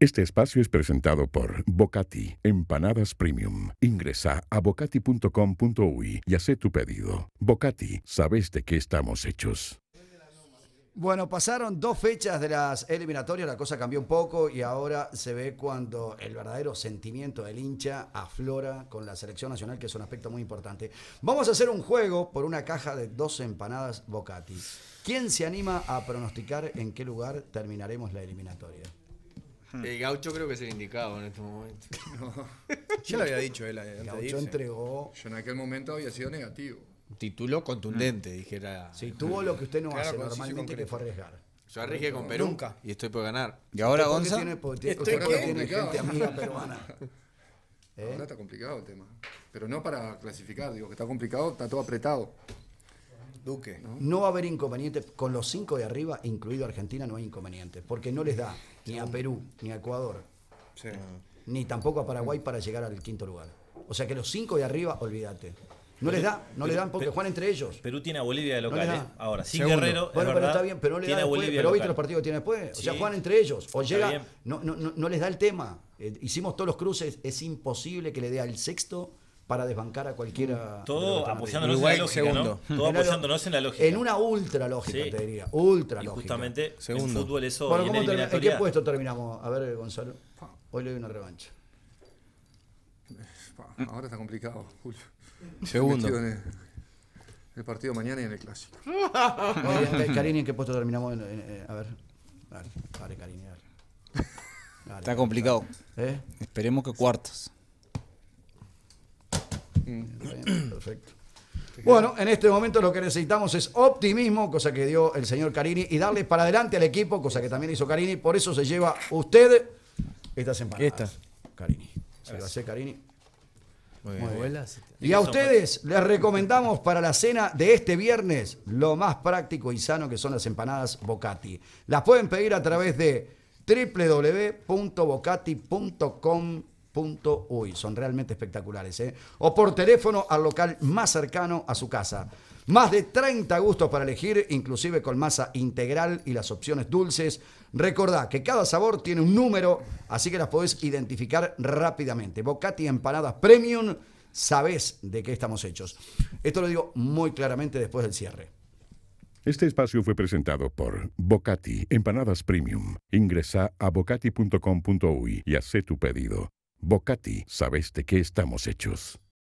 Este espacio es presentado por Bocati, Empanadas Premium. Ingresa a bocati.com.uy y haz tu pedido. Bocati, sabes de qué estamos hechos. Bueno, pasaron dos fechas de las eliminatorias, la cosa cambió un poco y ahora se ve cuando el verdadero sentimiento del hincha aflora con la selección nacional, que es un aspecto muy importante. Vamos a hacer un juego por una caja de dos empanadas Bocati. ¿Quién se anima a pronosticar en qué lugar terminaremos la eliminatoria? Hmm. El gaucho creo que es el indicado en este momento. No. Yo lo había dicho él. El gaucho entregó. Yo en aquel momento había sido negativo. Título contundente, hmm. dijera. Sí, tuvo lo que usted no hace normalmente, que fue arriesgar. Yo arriesgué con Perú. Y estoy por ganar. ¿Y ahora, Gonza? Tiene, usted tiene peruana. Ahora ¿Eh? está complicado el tema. Pero no para clasificar, digo que está complicado, está todo apretado. ¿no? va a haber inconvenientes. Con los cinco de arriba, incluido Argentina, no hay inconvenientes. Porque no les da ni a Perú, ni a Ecuador, ni tampoco a Paraguay para llegar al quinto lugar. O sea que los cinco de arriba, olvídate. No les da, no les dan porque Juan juegan entre ellos. Perú tiene a Bolivia de local, ¿eh? Ahora, sin Guerrero. Bueno, pero está bien, pero le da viste los partidos que tiene después. O sea, juegan entre ellos. O llega. No, les da el tema. Eh, hicimos todos los cruces. Es imposible que le dé al sexto para desbancar a cualquiera. Todo apoyándonos, en la, lógica, Todo apoyándonos en la lógica. En una ultra lógica, te diría. Ultra y lógica. Justamente segundo. en qué puesto terminamos? A ver, Gonzalo. Hoy le doy una revancha. Ahora está complicado, Julio. Segundo. el, partido mañana y en el clásico. Karini, ¿en qué puesto terminamos? a ver. Dale, Está complicado. ¿Eh? Esperemos que cuartos. Perfecto. Bueno, en este momento lo que necesitamos es optimismo, cosa que dio el señor Carini, y darle para adelante al equipo, cosa que también hizo Carini. Por eso se lleva usted estas empanadas. Esta. Carini. Se Carini. Muy Y a ustedes les recomendamos para la cena de este viernes lo más práctico y sano que son las empanadas Bocati. Las pueden pedir a través de www.bocati.com son realmente espectaculares. ¿eh? O por teléfono al local más cercano a su casa. Más de 30 gustos para elegir, inclusive con masa integral y las opciones dulces. Recordá que cada sabor tiene un número, así que las podés identificar rápidamente. Bocati Empanadas Premium, sabés de qué estamos hechos. Esto lo digo muy claramente después del cierre. Este espacio fue presentado por Bocati Empanadas Premium. Ingresa a bocati.com.uy y haz tu pedido. Bocati, sabes de qué estamos hechos.